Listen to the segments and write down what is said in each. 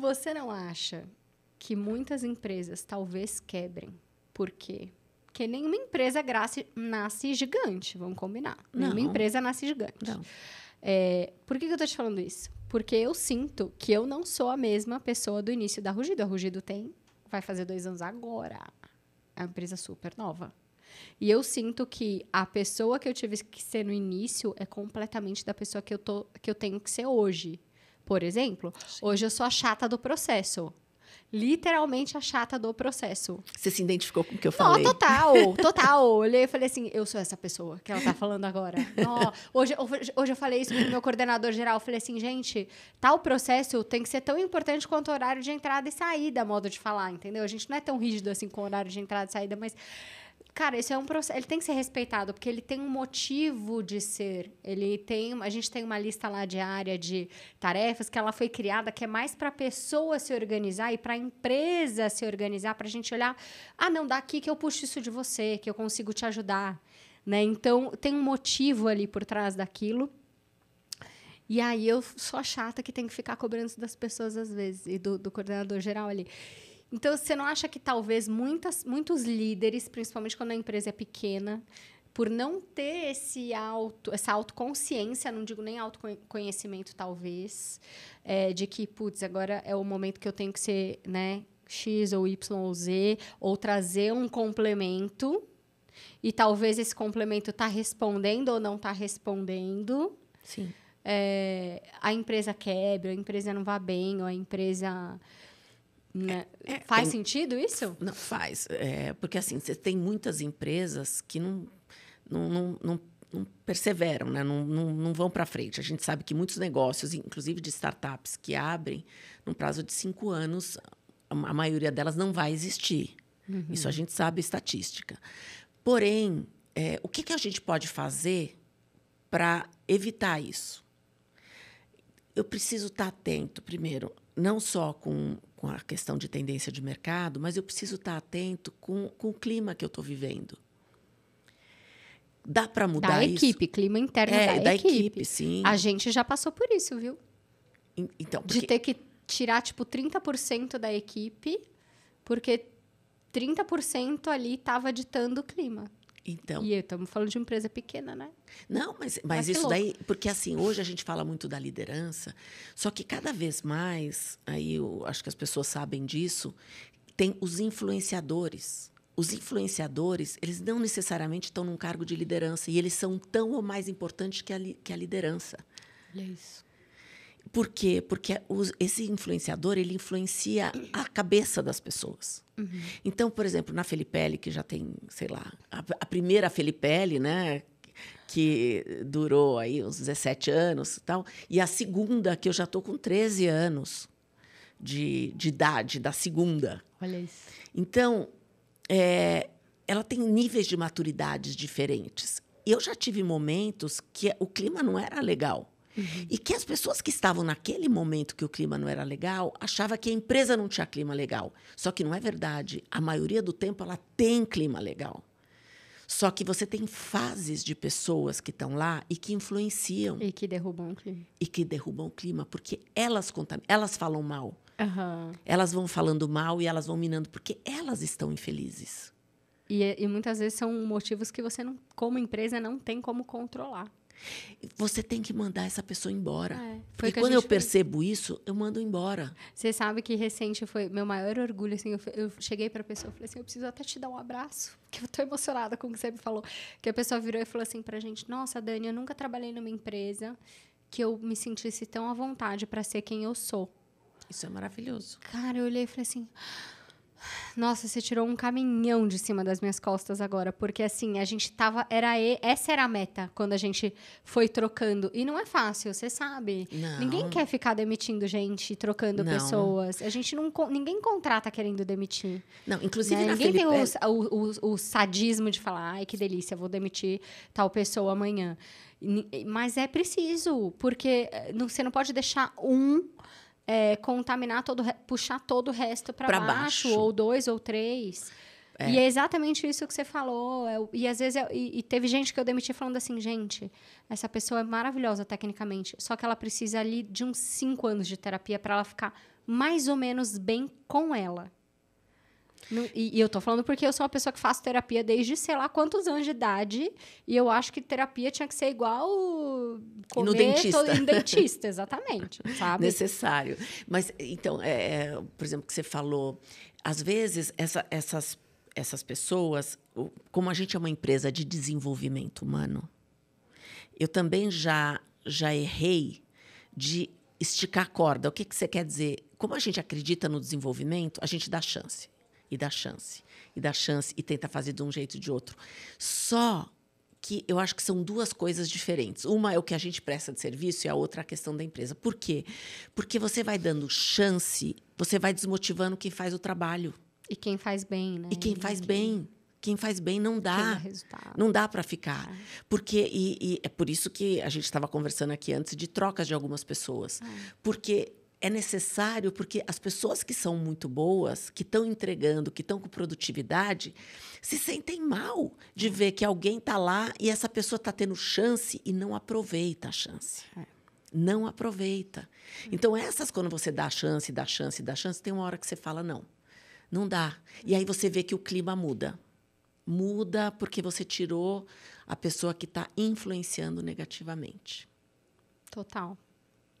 Você não acha que muitas empresas talvez quebrem? Por quê? Porque nenhuma empresa grace, nasce gigante, vamos combinar. Não. Nenhuma empresa nasce gigante. Não. É, por que, que eu estou te falando isso? Porque eu sinto que eu não sou a mesma pessoa do início da Rugido. A Rugido tem, vai fazer dois anos agora. É uma empresa super nova. E eu sinto que a pessoa que eu tive que ser no início é completamente da pessoa que eu, tô, que eu tenho que ser hoje por exemplo, Sim. hoje eu sou a chata do processo. Literalmente a chata do processo. Você se identificou com o que eu falei? Não, total, total. Olhei e falei assim: eu sou essa pessoa que ela tá falando agora. Não, hoje, hoje eu falei isso o meu coordenador geral. Falei assim, gente, tal processo tem que ser tão importante quanto o horário de entrada e saída, modo de falar, entendeu? A gente não é tão rígido assim com o horário de entrada e saída, mas Cara, esse é um processo. Ele tem que ser respeitado, porque ele tem um motivo de ser. Ele tem. A gente tem uma lista lá diária de tarefas que ela foi criada, que é mais para a pessoa se organizar e para a empresa se organizar, para a gente olhar. Ah, não, daqui que eu puxo isso de você, que eu consigo te ajudar. Né? Então, tem um motivo ali por trás daquilo. E aí eu sou a chata que tem que ficar cobrando das pessoas às vezes, e do, do coordenador geral ali. Então, você não acha que talvez muitas, muitos líderes, principalmente quando a empresa é pequena, por não ter esse auto, essa autoconsciência, não digo nem autoconhecimento, talvez, é, de que, putz, agora é o momento que eu tenho que ser né, X ou Y ou Z, ou trazer um complemento, e talvez esse complemento está respondendo ou não está respondendo. Sim. É, a empresa quebra, a empresa não vá bem, ou a empresa né? É, é, faz tem... sentido isso? Não, faz. É, porque assim, você tem muitas empresas que não, não, não, não, não perseveram, né? não, não, não vão para frente. A gente sabe que muitos negócios, inclusive de startups, que abrem, num prazo de cinco anos, a maioria delas não vai existir. Uhum. Isso a gente sabe é estatística. Porém, é, o que, que a gente pode fazer para evitar isso? Eu preciso estar tá atento, primeiro, não só com com a questão de tendência de mercado, mas eu preciso estar atento com, com o clima que eu estou vivendo. Dá para mudar isso? Da equipe, clima interno é, da, da equipe. equipe. sim. A gente já passou por isso, viu? Então, porque... De ter que tirar, tipo, 30% da equipe, porque 30% ali estava ditando o clima. Então. E estamos falando de empresa pequena, né? Não, mas, mas, mas isso daí. Porque assim, hoje a gente fala muito da liderança, só que cada vez mais, aí eu acho que as pessoas sabem disso, tem os influenciadores. Os influenciadores, eles não necessariamente estão num cargo de liderança e eles são tão ou mais importantes que a, que a liderança. É isso. Por quê? Porque esse influenciador, ele influencia a cabeça das pessoas. Uhum. Então, por exemplo, na Felipelli, que já tem, sei lá, a, a primeira Felipelli, né? que durou aí uns 17 anos e tal, e a segunda, que eu já estou com 13 anos de, de idade, da segunda. Olha isso. Então, é, ela tem níveis de maturidades diferentes. Eu já tive momentos que o clima não era legal. Uhum. E que as pessoas que estavam naquele momento que o clima não era legal achavam que a empresa não tinha clima legal. Só que não é verdade. A maioria do tempo ela tem clima legal. Só que você tem fases de pessoas que estão lá e que influenciam. E que derrubam o clima. E que derrubam o clima, porque elas, elas falam mal. Uhum. Elas vão falando mal e elas vão minando, porque elas estão infelizes. E, e, muitas vezes são motivos que você, não, como empresa, não tem como controlar. Você tem que mandar essa pessoa embora. É, foi quando eu percebo isso, eu mando embora. Você sabe que recente foi meu maior orgulho. Assim, eu, eu cheguei para a pessoa e falei assim: eu preciso até te dar um abraço, porque eu tô emocionada com o que você me falou. Que a pessoa virou e falou assim para a gente: Nossa, Dani, eu nunca trabalhei numa empresa que eu me sentisse tão à vontade para ser quem eu sou. Isso é maravilhoso. Cara, eu olhei e falei assim. Nossa, você tirou um caminhão de cima das minhas costas agora, porque assim, a gente tava. Era essa era a meta quando a gente foi trocando. E não é fácil, você sabe. Não. Ninguém quer ficar demitindo gente, trocando não. pessoas. A gente não. Ninguém contrata querendo demitir. Não, inclusive. Né? Ninguém Felipe... tem o, o, o, o sadismo de falar, ai, que delícia, vou demitir tal pessoa amanhã. Mas é preciso, porque eh, você não pode deixar um é, contaminar todo, puxar todo o resto para baixo, baixo, ou dois ou três. É. E é exatamente isso que você falou. Eu, é e às vezes eu, é, e, e, teve gente que eu demiti falando assim, gente, essa pessoa é maravilhosa tecnicamente, só que ela precisa ali de uns cinco anos de terapia para ela ficar mais ou menos bem com ela. E, e, eu tô falando porque eu sou uma pessoa que faço terapia desde sei lá quantos anos de idade. E eu acho que terapia tinha que ser igual comer no dentista. no dentista, exatamente. Sabe? Necessário. Mas, então, é, é por exemplo, que você falou, às vezes essa, essas, essas pessoas, como a gente é uma empresa de desenvolvimento humano, eu também já, já errei de esticar a corda. O que, que você quer dizer? Como a gente acredita no desenvolvimento, a gente dá chance e dá chance, e dá chance, e tenta fazer de um jeito ou de outro. Só que eu acho que são duas coisas diferentes. Uma é o que a gente presta de serviço e a outra é a questão da empresa. Por quê? Porque você vai dando chance, você vai desmotivando quem faz o trabalho. E quem faz bem, né? E quem faz bem. Quem faz bem não dá. dá não dá para ficar. É. Porque, e, e, é por isso que a gente estava conversando aqui antes de trocas de algumas pessoas. É. Porque é necessário porque as pessoas que são muito boas, que estão entregando, que estão com produtividade, se sentem mal de ver que alguém está lá e essa pessoa está tendo chance e não aproveita a chance. É. Não aproveita. É. Então, essas, quando você dá chance, dá chance, dá chance, tem uma hora que você fala não. Não dá. E aí você vê que o clima muda. Muda porque você tirou a pessoa que está influenciando negativamente. Total.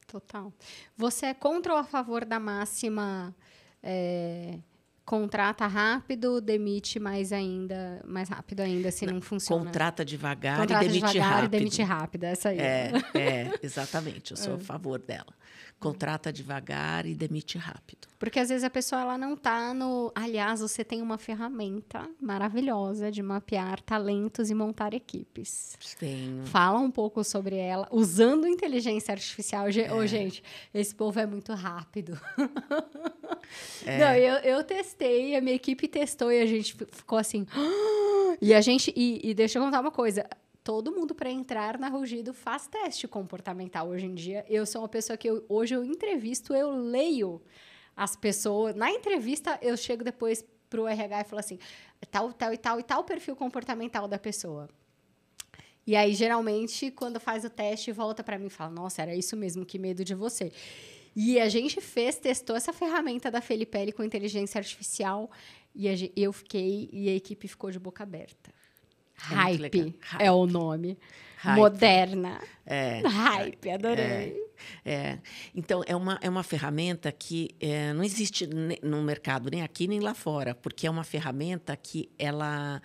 Total. Você é contra ou a favor da máxima é, contrata rápido, demite mais ainda, mais rápido ainda, se não, não funciona. Contrata devagar contrata e demite devagar rápido. E demite rápido, é essa aí. É, é exatamente. Eu sou é. a favor dela. Contrata devagar e demite rápido. Porque às vezes a pessoa ela não tá no. Aliás, você tem uma ferramenta maravilhosa de mapear talentos e montar equipes. Sim. Fala um pouco sobre ela, usando inteligência artificial. É. Oh, gente, esse povo é muito rápido. É. Não, eu, eu testei testei, a minha equipe testou e a gente ficou assim. Ah! E a gente. E, e deixa eu contar uma coisa todo mundo para entrar na Rugido faz teste comportamental hoje em dia. Eu sou uma pessoa que eu, hoje eu entrevisto, eu leio as pessoas. Na entrevista, eu chego depois para o RH e falo assim: tal, tal e tal e tal perfil comportamental da pessoa. E aí, geralmente, quando faz o teste, volta para mim e fala: Nossa, era isso mesmo, que medo de você. E a gente fez, testou essa ferramenta da Felipelli com inteligência artificial e gente, eu fiquei e a equipe ficou de boca aberta. É hype, hype, é o nome. Hype. Moderna. É. Hype, adorei. É. é. Então, é uma, é uma ferramenta que é, não existe no mercado, nem aqui nem lá fora, porque é uma ferramenta que ela,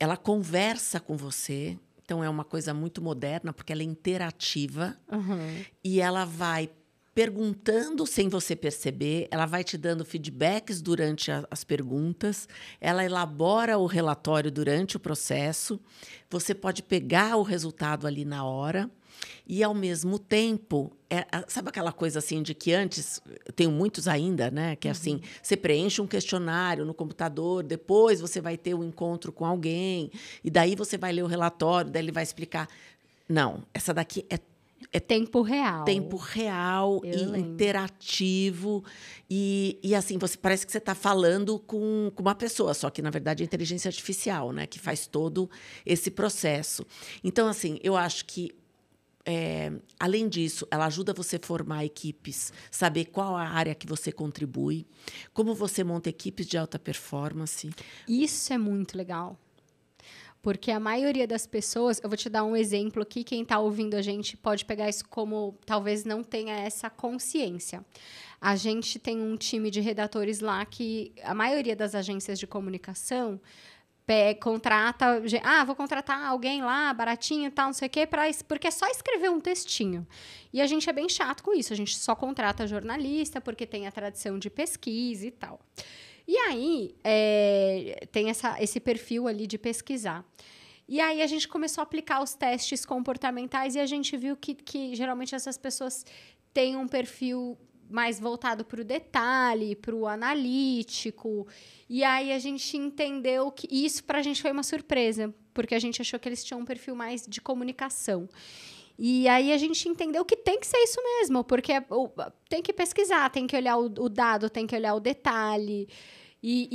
ela conversa com você. Então, é uma coisa muito moderna, porque ela é interativa uhum. e ela vai perguntando sem você perceber, ela vai te dando feedbacks durante a, as perguntas, ela elabora o relatório durante o processo, você pode pegar o resultado ali na hora. E ao mesmo tempo, é, sabe aquela coisa assim de que antes, eu tenho muitos ainda, né? Que é assim, uhum. você preenche um questionário no computador, depois você vai ter um encontro com alguém, e daí você vai ler o relatório, daí ele vai explicar. Não, essa daqui é é tempo real. Tempo real e interativo. E, e assim, você parece que você está falando com, com uma pessoa, só que na verdade é inteligência artificial, né? Que faz todo esse processo. Então, assim, eu acho que é, além disso, ela ajuda você a formar equipes, saber qual a área que você contribui, como você monta equipes de alta performance. Isso é muito legal. Porque a maioria das pessoas, eu vou te dar um exemplo aqui, quem está ouvindo a gente pode pegar isso como talvez não tenha essa consciência. A gente tem um time de redatores lá que a maioria das agências de comunicação é contrata. Ah, vou contratar alguém lá, baratinho e tal, não sei o quê, pra, porque é só escrever um textinho. E a gente é bem chato com isso. A gente só contrata jornalista porque tem a tradição de pesquisa e tal. E aí é, tem essa, esse perfil ali de pesquisar. E aí a gente começou a aplicar os testes comportamentais e a gente viu que, que geralmente essas pessoas têm um perfil mais voltado para o detalhe, para o analítico. E aí a gente entendeu que isso para a gente foi uma surpresa, porque a gente achou que eles tinham um perfil mais de comunicação. E aí a gente entendeu que tem que ser isso mesmo, porque é tem que pesquisar, tem que olhar o, o dado, tem que olhar o detalhe. E,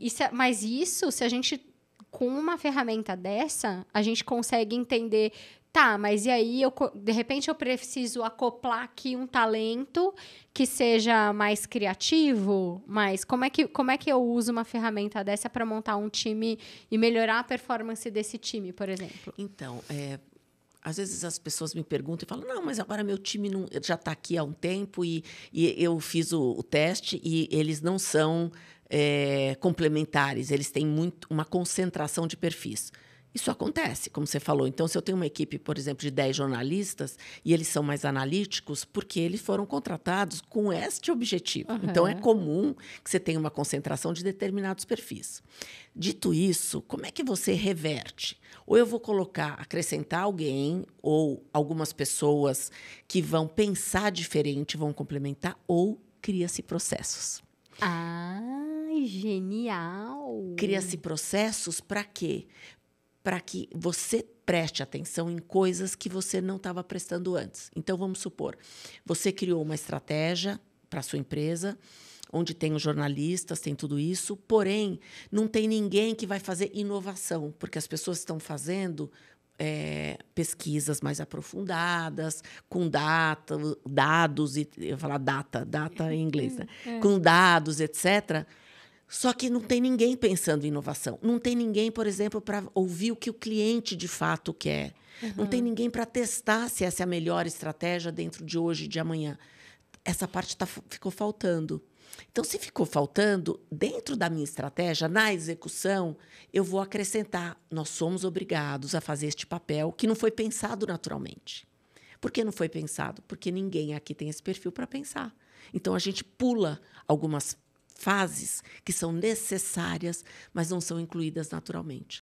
e, e se, mas isso, se a gente com uma ferramenta dessa, a gente consegue entender, tá, mas e aí eu de repente eu preciso acoplar aqui um talento que seja mais criativo, mas como é que como é que eu uso uma ferramenta dessa para montar um time e melhorar a performance desse time, por exemplo? Então, é, às vezes as pessoas me perguntam e falam: não, mas agora meu time não, já está aqui há um tempo e, e eu fiz o, o teste e eles não são é, complementares, eles têm muito, uma concentração de perfis. Isso acontece, como você falou. Então, se eu tenho uma equipe, por exemplo, de 10 jornalistas e eles são mais analíticos, porque eles foram contratados com este objetivo. Uhum. Então, é comum que você tenha uma concentração de determinados perfis. Dito isso, como é que você reverte? Ou eu vou colocar, acrescentar alguém ou algumas pessoas que vão pensar diferente, vão complementar, ou cria-se processos. Ah, genial! Cria-se processos para quê? para que você preste atenção em coisas que você não estava prestando antes. Então, vamos supor, você criou uma estratégia para sua empresa, onde tem os jornalistas, tem tudo isso, porém, não tem ninguém que vai fazer inovação, porque as pessoas estão fazendo é, pesquisas mais aprofundadas, com data, dados, e, eu falar data, data em inglês, né? Uhum, é. com dados, etc., só que não tem ninguém pensando em inovação. Não tem ninguém, por exemplo, para ouvir o que o cliente de fato quer. Uhum. Não tem ninguém para testar se essa é a melhor estratégia dentro de hoje e de amanhã. Essa parte tá, ficou faltando. Então, se ficou faltando, dentro da minha estratégia, na execução, eu vou acrescentar. Nós somos obrigados a fazer este papel que não foi pensado naturalmente. Por que não foi pensado? Porque ninguém aqui tem esse perfil para pensar. Então, a gente pula algumas fases que são necessárias, mas não são incluídas naturalmente.